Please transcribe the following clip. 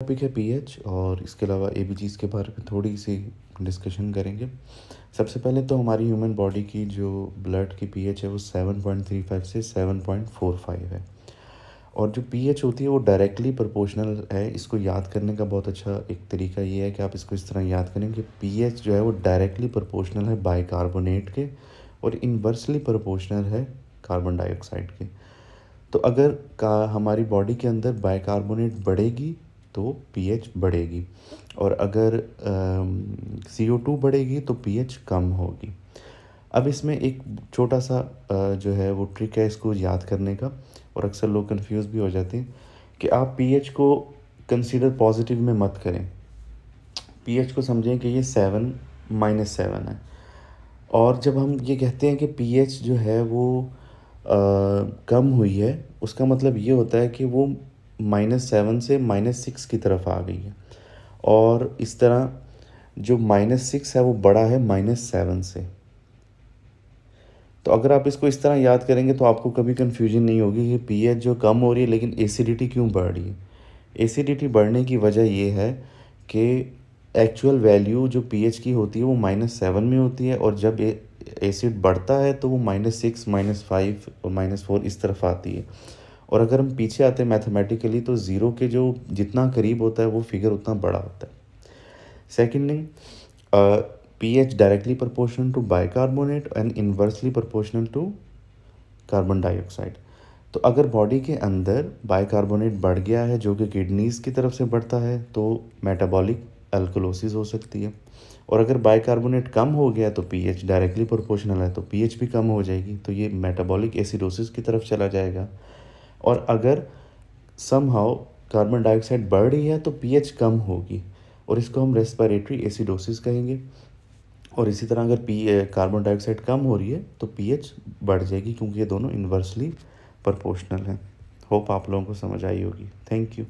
topic है H और इसके अलावा ए बी के बारे में थोड़ी सी डिस्कशन करेंगे सबसे पहले तो हमारी ह्यूमन बॉडी की जो ब्लड की एच है वो 7.35 से 7.45 है और जो एच होती है वो डायरेक्टली प्रोपोर्शनल है इसको याद करने का बहुत अच्छा एक तरीका ये है कि आप इसको इस तरह याद करें कि एच जो है वो डायरेक्टली प्रोपोर्शनल है बाइकार्बोनेट के और इन्वर्सली प्रोपोर्शनल है कार्बन डाइऑक्साइड के तो अगर का हमारी बॉडी के अंदर बाइकार्बोनेट बढ़ेगी तो पीएच बढ़ेगी और अगर सी ओ टू बढ़ेगी तो पीएच कम होगी अब इसमें एक छोटा सा आ, जो है वो ट्रिक है इसको याद करने का और अक्सर लोग कंफ्यूज भी हो जाते हैं कि आप पीएच को कंसीडर पॉजिटिव में मत करें पीएच को समझें कि ये सेवन माइनस सेवन है और जब हम ये कहते हैं कि पीएच जो है वो आ, कम हुई है उसका मतलब ये होता है कि वो माइनस सेवन से माइनस सिक्स की तरफ आ गई है और इस तरह जो माइनस सिक्स है वो बड़ा है माइनस सेवन से तो अगर आप इसको इस तरह याद करेंगे तो आपको कभी कन्फ्यूजन नहीं होगी कि एच जो कम हो रही है लेकिन एसिडिटी क्यों बढ़ रही है एसिडिटी बढ़ने की वजह ये है कि एक्चुअल वैल्यू जो एच की होती है वो माइनस सेवन में होती है और जब एसिड बढ़ता है तो वो minus six minus five minus four इस तरफ आती है और अगर हम पीछे आते हैं मैथमेटिकली तो ज़ीरो के जो जितना करीब होता है वो फिगर उतना बड़ा होता है secondly P H directly proportional to carbonate and inversely proportional to carbon dioxide तो अगर बॉडी के अंदर बाइकार्बोनेट बढ़ गया है जो कि किडनीज़ की तरफ से बढ़ता है तो मेटाबॉलिक एल्कोलोसिस हो सकती है और अगर बाइकार्बोनेट कम हो गया तो पीएच डायरेक्टली प्रोपोर्शनल है तो पीएच भी कम हो जाएगी तो ये मेटाबॉलिक एसिडोसिस की तरफ चला जाएगा और अगर सम हाउ कार्बन डाइऑक्साइड बढ़ रही है तो पीएच कम होगी और इसको हम रेस्पिरेटरी एसिडोसिस कहेंगे और इसी तरह अगर पी कार्बन डाइऑक्साइड कम हो रही है तो पीएच बढ़ जाएगी क्योंकि ये दोनों इन्वर्सली प्रपोर्शनल हैं होप आप लोगों को समझ आई होगी थैंक यू